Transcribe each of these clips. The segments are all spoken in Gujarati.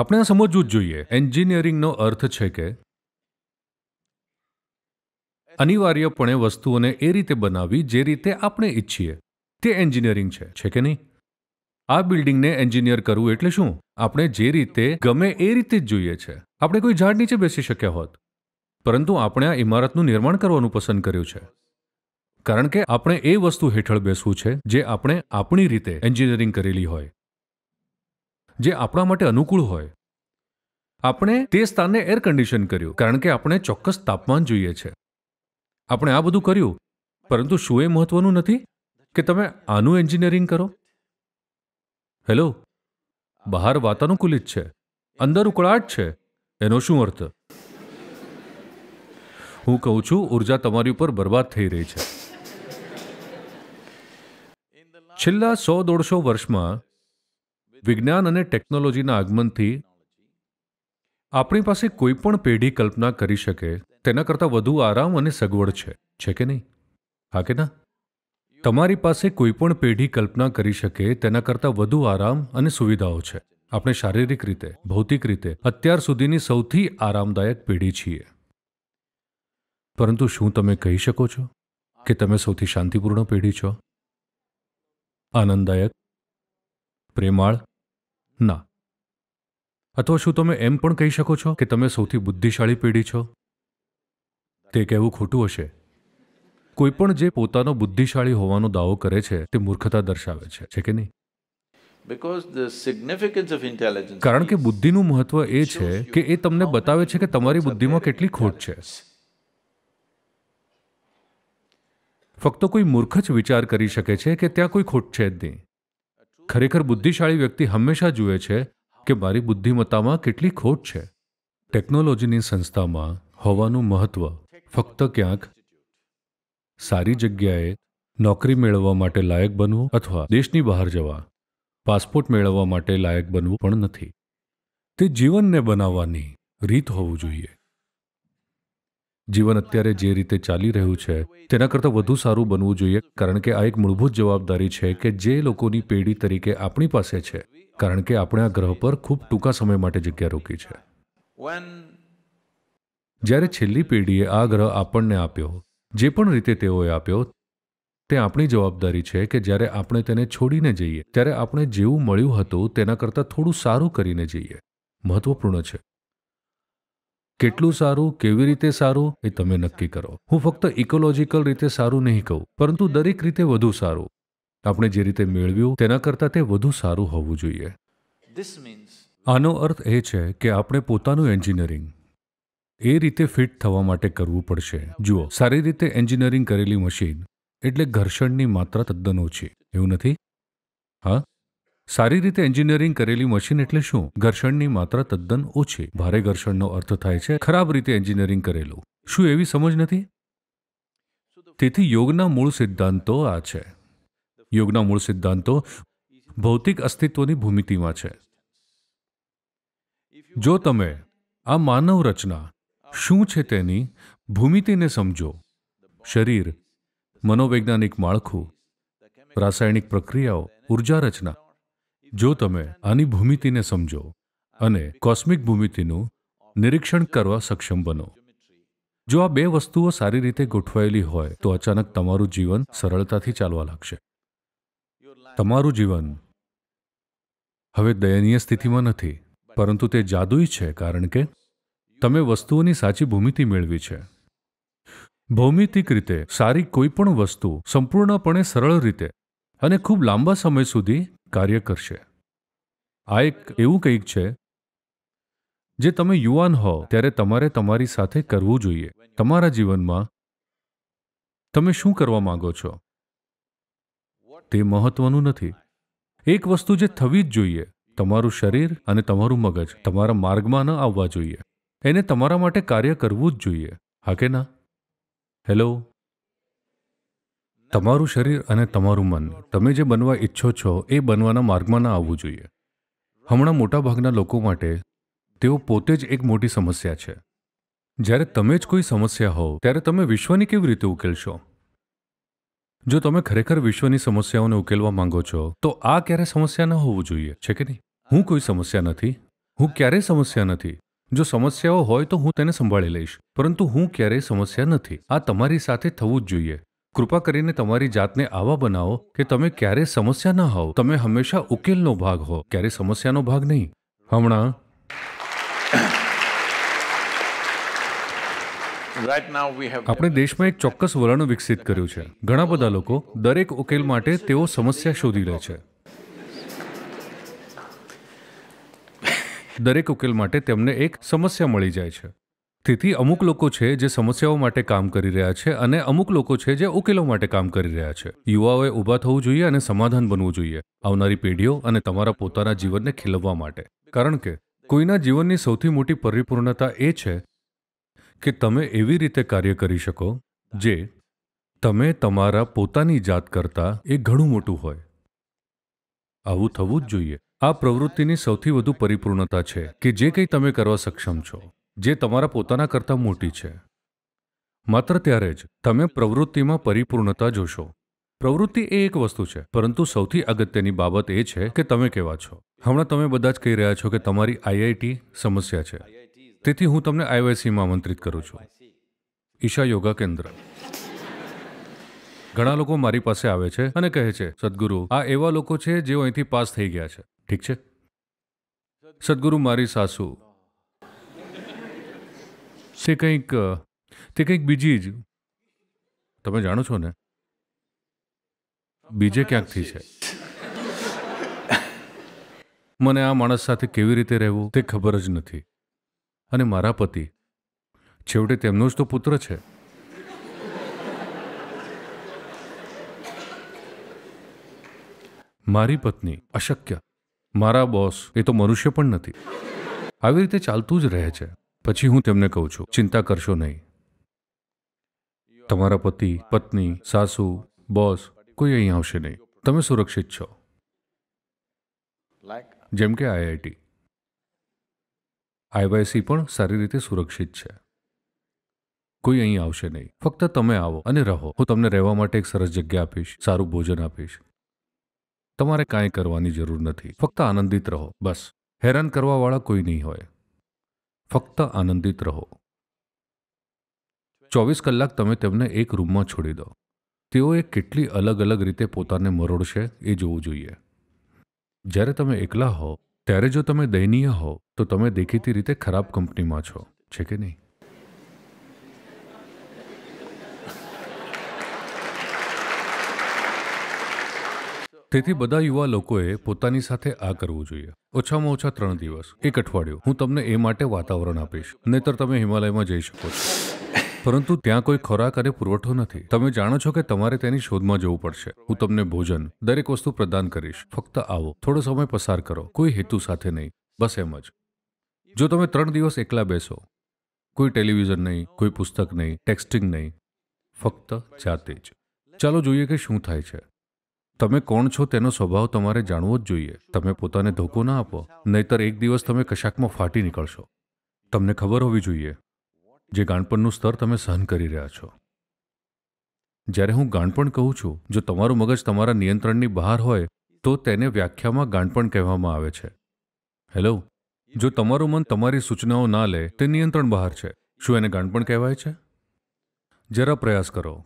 આપણે આ સમજવું જ જોઈએ એન્જિનિયરિંગનો અર્થ છે કે અનિવાર્યપણે વસ્તુઓને એ રીતે બનાવી જે રીતે આપણે ઈચ્છીએ તે એન્જિનિયરિંગ છે છે કે નહીં આ બિલ્ડિંગને એન્જિનિયર કરવું એટલે શું આપણે જે રીતે ગમે એ રીતે જ જોઈએ છે આપણે કોઈ ઝાડ નીચે બેસી શક્યા હોત પરંતુ આપણે આ ઇમારતનું નિર્માણ કરવાનું પસંદ કર્યું છે કારણ કે આપણે એ વસ્તુ હેઠળ બેસવું છે જે આપણે આપણી રીતે એન્જિનિયરિંગ કરેલી હોય જે આપણા માટે અનુકૂળ હોય આપણે તે સ્થાનને એર કન્ડિશન કર્યું કારણ કે આપણે ચોક્કસ તાપમાન જોઈએ છે આપણે આ બધું કર્યું પરંતુ શું એ મહત્વનું નથી કે તમે આનું એન્જિનિયરિંગ કરો હેલો બહાર વાતાનુકૂલિત છે અંદર ઉકળાટ છે એનો શું અર્થ હું કહું છું ઉર્જા તમારી ઉપર બરબાદ થઈ રહી છે છેલ્લા સો દોઢસો વર્ષમાં વિજ્ઞાન અને ટેકનોલોજીના આગમનથી આપણી પાસે કોઈ પણ પેઢી કલ્પના કરી શકે તેના કરતાં વધુ આરામ અને સગવડ છે છે કે નહીં હા કે ના તમારી પાસે કોઈ પણ પેઢી કલ્પના કરી શકે તેના કરતાં વધુ આરામ અને સુવિધાઓ છે આપણે શારીરિક રીતે ભૌતિક રીતે અત્યાર સુધીની સૌથી આરામદાયક પેઢી છીએ પરંતુ શું તમે કહી શકો છો કે તમે સૌથી શાંતિપૂર્ણ પેઢી છો આનંદદાયક પ્રેમાળ ના અથવા શું તમે એમ પણ કહી શકો છો કે તમે સૌથી બુદ્ધિશાળી પેઢી છો તે કહેવું ખોટું હશે કોઈપણ જે પોતાનો બુદ્ધિશાળી હોવાનો દાવો કરે છે તે મૂર્ખતા દર્શાવે છે છે કે નહીં કારણ કે બુદ્ધિનું મહત્વ એ છે કે એ તમને બતાવે છે કે તમારી બુદ્ધિમાં કેટલી ખોટ છે ફક્ત કોઈ મૂર્ખ જ વિચાર કરી શકે છે કે ત્યાં કોઈ ખોટ છે જ નહીં ખરેખર બુદ્ધિશાળી વ્યક્તિ હંમેશા જુએ છે કે મારી બુદ્ધિમત્તામાં કેટલી ખોટ છે ટેકનોલોજીની સંસ્થામાં હોવાનું મહત્વ ફક્ત ક્યાંક સારી જગ્યાએ નોકરી મેળવવા માટે લાયક બનવું અથવા દેશની બહાર જવા પાસપોર્ટ મેળવવા માટે લાયક બનવું પણ નથી તે જીવનને બનાવવાની રીત હોવું જોઈએ જીવન અત્યારે જે રીતે ચાલી રહ્યું છે તેના કરતાં વધુ સારું બનવું જોઈએ કારણ કે આ એક મૂળભૂત જવાબદારી છે કે જે લોકોની પેઢી તરીકે આપણી પાસે છે કારણ કે આપણે આ ગ્રહ પર ખૂબ ટૂંકા સમય માટે જગ્યા રોકી છે જ્યારે છેલ્લી પેઢીએ આ ગ્રહ આપણને આપ્યો જે પણ રીતે તેઓએ આપ્યો તે આપણી જવાબદારી છે કે જ્યારે આપણે તેને છોડીને જઈએ ત્યારે આપણે જેવું મળ્યું હતું તેના કરતાં થોડું સારું કરીને જઈએ મહત્વપૂર્ણ છે કેટલું સારું કેવી રીતે સારું એ તમે નક્કી કરો હું ફક્ત ઇકોલોજીકલ રીતે સારું નહીં કહું પરંતુ દરેક રીતે વધુ સારું આપણે જે રીતે મેળવ્યું તેના કરતાં તે વધુ સારું હોવું જોઈએ આનો અર્થ એ છે કે આપણે પોતાનું એન્જિનિયરિંગ એ રીતે ફિટ થવા માટે કરવું પડશે જુઓ સારી રીતે એન્જિનિયરિંગ કરેલી મશીન એટલે ઘર્ષણની માત્રા તદ્દન ઓછી એવું નથી હા સારી રીતે એન્જિનિયરિંગ કરેલી મશીન એટલે શું ઘર્ષણની માત્રા તદ્દન ઓછી ભારે ઘર્ષણનો અર્થ થાય છે ખરાબ રીતે એન્જિનિયરિંગ કરેલું શું એવી સમજ નથી તેથી યોગના મૂળ સિદ્ધાંતો આ છે યોગના મૂળ સિદ્ધાંતો ભૌતિક અસ્તિત્વની ભૂમિતિમાં છે જો તમે આ માનવ રચના શું છે તેની ભૂમિતિને સમજો શરીર મનોવૈજ્ઞાનિક માળખું રાસાયણિક પ્રક્રિયાઓ ઉર્જા રચના જો તમે આની ભૂમિતિને સમજો અને કોસ્મિક ભૂમિતિનું નિરીક્ષણ કરવા સક્ષમ બનો જો આ બે વસ્તુઓ સારી રીતે ગોઠવાયેલી હોય તો અચાનક તમારું જીવન સરળતાથી ચાલવા લાગશે તમારું જીવન હવે દયનીય સ્થિતિમાં નથી પરંતુ તે જાદુઈ છે કારણ કે તમે વસ્તુઓની સાચી ભૂમિતિ મેળવી છે ભૌમિતિક રીતે સારી કોઈ પણ વસ્તુ સંપૂર્ણપણે સરળ રીતે અને ખૂબ લાંબા સમય સુધી કાર્ય કરશે આ એક એવું કંઈક છે જે તમે યુવાન હો ત્યારે તમારે તમારી સાથે કરવું જોઈએ તમારા જીવનમાં તમે શું કરવા માંગો છો તે મહત્વનું નથી એક વસ્તુ જે થવી જ જોઈએ તમારું શરીર અને તમારું મગજ તમારા માર્ગમાં ન આવવા જોઈએ એને તમારા માટે કાર્ય કરવું જ જોઈએ હા કે ના હેલો તમારું શરીર અને તમારું મન તમે જે બનવા ઈચ્છો છો એ બનવાના માર્ગમાં ના આવવું જોઈએ હમણાં મોટાભાગના લોકો માટે તેઓ પોતે જ એક મોટી સમસ્યા છે જ્યારે તમે જ કોઈ સમસ્યા હોવ ત્યારે તમે વિશ્વની કેવી રીતે ઉકેલશો જો તમે ખરેખર વિશ્વની સમસ્યાઓને ઉકેલવા માંગો છો તો આ ક્યારે સમસ્યા ન હોવું જોઈએ છે કે નહીં હું કોઈ સમસ્યા નથી હું ક્યારેય સમસ્યા નથી જો સમસ્યાઓ હોય તો હું તેને સંભાળી લઈશ પરંતુ હું ક્યારેય સમસ્યા નથી આ તમારી સાથે થવું જ જોઈએ કૃપા કરીને તમારી જાતને આવા બનાવો કે તમે ક્યારે સમસ્યા ન હોવ તમે હંમેશા ઉકેલનો ભાગ હો ક્યારે સમસ્યાનો ભાગ નહીં હમણાં આપણે દેશમાં એક ચોક્કસ વલણ વિકસિત કર્યું છે ઘણા બધા લોકો દરેક ઉકેલ માટે તેઓ સમસ્યા શોધી લે છે દરેક ઉકેલ માટે તેમને એક સમસ્યા મળી જાય છે સ્થિતિ અમુક લોકો છે જે સમસ્યાઓ માટે કામ કરી રહ્યા છે અને અમુક લોકો છે જે ઉકેલો માટે કામ કરી રહ્યા છે યુવાઓએ ઊભા થવું જોઈએ અને સમાધાન બનવું જોઈએ આવનારી પેઢીઓ અને તમારા પોતાના જીવનને ખીલવવા માટે કારણ કે કોઈના જીવનની સૌથી મોટી પરિપૂર્ણતા એ છે કે તમે એવી રીતે કાર્ય કરી શકો જે તમે તમારા પોતાની જાત કરતા એ ઘણું મોટું હોય આવું થવું જ જોઈએ આ પ્રવૃત્તિની સૌથી વધુ પરિપૂર્ણતા છે કે જે કંઈ તમે કરવા સક્ષમ છો જે તમારા પોતાના કરતાં મોટી છે માત્ર ત્યારે જ તમે પ્રવૃત્તિમાં પરિપૂર્ણતા જોશો પ્રવૃત્તિ એ એક વસ્તુ છે પરંતુ સૌથી અગત્યની બાબત એ છે કે તમે કેવા છો હમણાં તમે બધા જ કહી રહ્યા છો કે તમારી આઈઆઈટી સમસ્યા છે તેથી હું તમને આઈવાયસીમાં આમંત્રિત કરું છું ઈશા યોગા કેન્દ્ર ઘણા લોકો મારી પાસે આવે છે અને કહે છે સદગુરુ આ એવા લોકો છે જેઓ અહીંથી પાસ થઈ ગયા છે ઠીક છે સદગુરુ મારી સાસુ છે કંઈક તે કંઈક બીજી જ તમે જાણો છો ને બીજે ક્યાંકથી છે મને આ માણસ સાથે કેવી રીતે રહેવું તે ખબર જ નથી અને મારા પતિ છેવટે તેમનો જ તો પુત્ર છે મારી પત્ની અશક્ય મારા બોસ એ તો મનુષ્ય પણ નથી આવી રીતે ચાલતું જ રહે છે પછી હું તેમને કહું છું ચિંતા કરશો નહીં તમારા પતિ પત્ની સાસુ બોસ કોઈ અહીં આવશે નહીં તમે સુરક્ષિત છો જેમ કે આઈઆઈટી આઈવાયસી પણ સારી રીતે સુરક્ષિત છે કોઈ અહીં આવશે નહીં ફક્ત તમે આવો અને રહો હું તમને રહેવા માટે એક સરસ જગ્યા આપીશ સારું ભોજન આપીશ તમારે કાંઈ કરવાની જરૂર નથી ફક્ત આનંદિત રહો બસ હેરાન કરવાવાળા કોઈ નહીં હોય ફક્ત આનંદિત રહો ચોવીસ કલાક તમે તેમને એક રૂમમાં છોડી દો તેઓએ કેટલી અલગ અલગ રીતે પોતાને મરોડશે એ જોવું જોઈએ જ્યારે તમે એકલા હો ત્યારે જો તમે દયનીય હો તો તમે દેખીતી રીતે ખરાબ કંપનીમાં છો છે કે નહીં તેથી બધા યુવા લોકોએ પોતાની સાથે આ કરવું જોઈએ ઓછામાં ઓછા ત્રણ દિવસ એક અઠવાડિયું હું તમને એ માટે વાતાવરણ આપીશ નહીતર તમે હિમાલયમાં જઈ શકો છો પરંતુ ત્યાં કોઈ ખોરાક અને પુરવઠો નથી તમે જાણો છો કે તમારે તેની શોધમાં જવું પડશે હું તમને ભોજન દરેક વસ્તુ પ્રદાન કરીશ ફક્ત આવો થોડો સમય પસાર કરો કોઈ હેતુ સાથે નહીં બસ એમ જ જો તમે ત્રણ દિવસ એકલા બેસો કોઈ ટેલિવિઝન નહીં કોઈ પુસ્તક નહીં ટેક્સ્ટિંગ નહીં ફક્ત જાતે જ ચાલો જોઈએ કે શું થાય છે તમે કોણ છો તેનો સ્વભાવ તમારે જાણવો જ જોઈએ તમે પોતાને ધોકો ના આપો નહીતર એક દિવસ તમે કશાકમાં ફાટી નીકળશો તમને ખબર હોવી જોઈએ જે ગાણપણનું સ્તર તમે સહન કરી રહ્યા છો જ્યારે હું ગાણપણ કહું છું જો તમારું મગજ તમારા નિયંત્રણની બહાર હોય તો તેને વ્યાખ્યામાં ગાણપણ કહેવામાં આવે છે હેલો જો તમારું મન તમારી સૂચનાઓ ના લે તે નિયંત્રણ બહાર છે શું એને ગાણપણ કહેવાય છે જરા પ્રયાસ કરો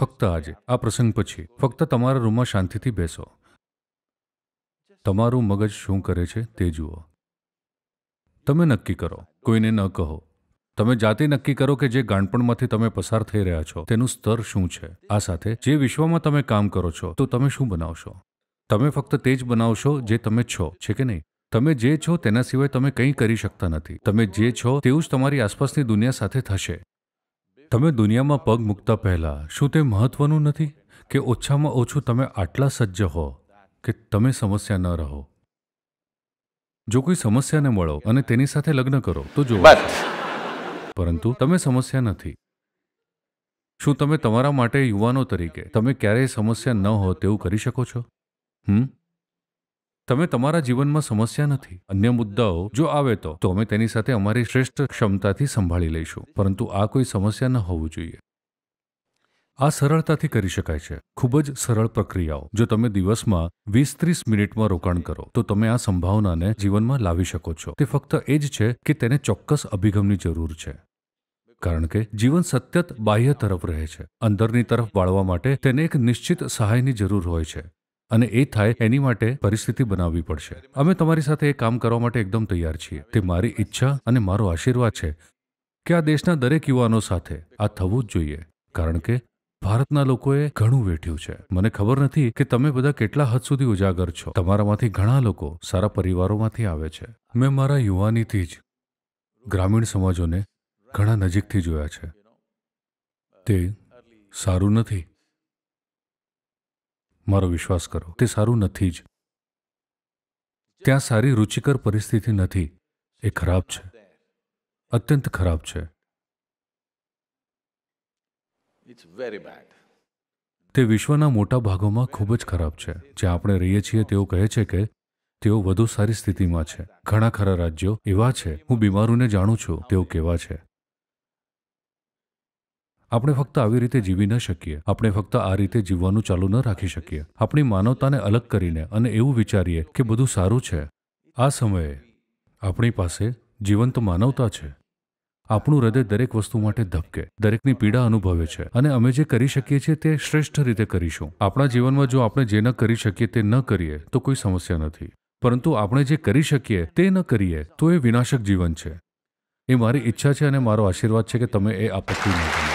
ફક્ત આજે આ પ્રસંગ પછી ફક્ત તમારા રૂમમાં શાંતિથી બેસો તમારું મગજ શું કરે છે તે જુઓ તમે નક્કી કરો કોઈને ન કહો તમે જાતે નક્કી કરો કે જે ગાણપણમાંથી તમે પસાર થઈ રહ્યા છો તેનું સ્તર શું છે આ સાથે જે વિશ્વમાં તમે કામ કરો છો તો તમે શું બનાવશો તમે ફક્ત તે જ બનાવશો જે તમે છો છે કે નહીં તમે જે છો તેના સિવાય તમે કંઈ કરી શકતા નથી તમે જે છો તેવું જ તમારી આસપાસની દુનિયા સાથે થશે તમે દુનિયામાં પગ મૂકતા પહેલાં શું તે મહત્ત્વનું નથી કે ઓછામાં ઓછું તમે આટલા સજ્જ હો કે તમે સમસ્યા ન રહો જો કોઈ સમસ્યાને મળો અને તેની સાથે લગ્ન કરો તો જો પરંતુ તમે સમસ્યા નથી શું તમે તમારા માટે યુવાનો તરીકે તમે ક્યારેય સમસ્યા ન હો તેવું કરી શકો છો હમ તમે તમારા જીવનમાં સમસ્યા નથી અન્ય મુદ્દાઓ જો આવે તો તો અમે તેની સાથે અમારી શ્રેષ્ઠ ક્ષમતાથી સંભાળી લઈશું પરંતુ આ કોઈ સમસ્યા ન હોવું જોઈએ આ સરળતાથી કરી શકાય છે ખૂબ જ સરળ પ્રક્રિયાઓ જો તમે દિવસમાં વીસ ત્રીસ મિનિટમાં રોકાણ કરો તો તમે આ સંભાવનાને જીવનમાં લાવી શકો છો તે ફક્ત એ જ છે કે તેને ચોક્કસ અભિગમની જરૂર છે કારણ કે જીવન સત્યત બાહ્ય તરફ રહે છે અંદરની તરફ વાળવા માટે તેને એક નિશ્ચિત સહાયની જરૂર હોય છે અને એ થાય એની માટે પરિસ્થિતિ બનાવવી પડશે અમે તમારી સાથે એ કામ કરવા માટે એકદમ તૈયાર છીએ તે મારી ઈચ્છા અને મારો આશીર્વાદ છે કે આ દેશના દરેક યુવાનો સાથે આ થવું જ જોઈએ કારણ કે ભારતના લોકોએ ઘણું વેઠ્યું છે મને ખબર નથી કે તમે બધા કેટલા હદ સુધી ઉજાગર છો તમારામાંથી ઘણા લોકો સારા પરિવારોમાંથી આવે છે મેં મારા યુવાનીથી જ ગ્રામીણ સમાજોને ઘણા નજીકથી જોયા છે તે સારું નથી મારો વિશ્વાસ કરો તે સારું નથી જ ત્યાં સારી રુચિકર પરિસ્થિતિ નથી એ ખરાબ છે અત્યંત ખરાબ છે વેરી તે વિશ્વના મોટા ભાગોમાં ખૂબ જ ખરાબ છે જ્યાં આપણે રહીએ છીએ તેઓ કહે છે કે તેઓ વધુ સારી સ્થિતિમાં છે ઘણા ખરા રાજ્યો એવા છે હું બીમારોને જાણું છું તેઓ કેવા છે આપણે ફક્ત આવી રીતે જીવી ન શકીએ આપણે ફક્ત આ રીતે જીવવાનું ચાલુ ન રાખી શકીએ આપણી માનવતાને અલગ કરીને અને એવું વિચારીએ કે બધું સારું છે આ સમયે આપણી પાસે જીવંત માનવતા છે આપણું હૃદય દરેક વસ્તુ માટે ધબકે દરેકની પીડા અનુભવે છે અને અમે જે કરી શકીએ છીએ તે શ્રેષ્ઠ રીતે કરીશું આપણા જીવનમાં જો આપણે જે ન કરી શકીએ તે ન કરીએ તો કોઈ સમસ્યા નથી પરંતુ આપણે જે કરી શકીએ તે ન કરીએ તો એ વિનાશક જીવન છે એ મારી ઈચ્છા છે અને મારો આશીર્વાદ છે કે તમે એ આપત્તિ ન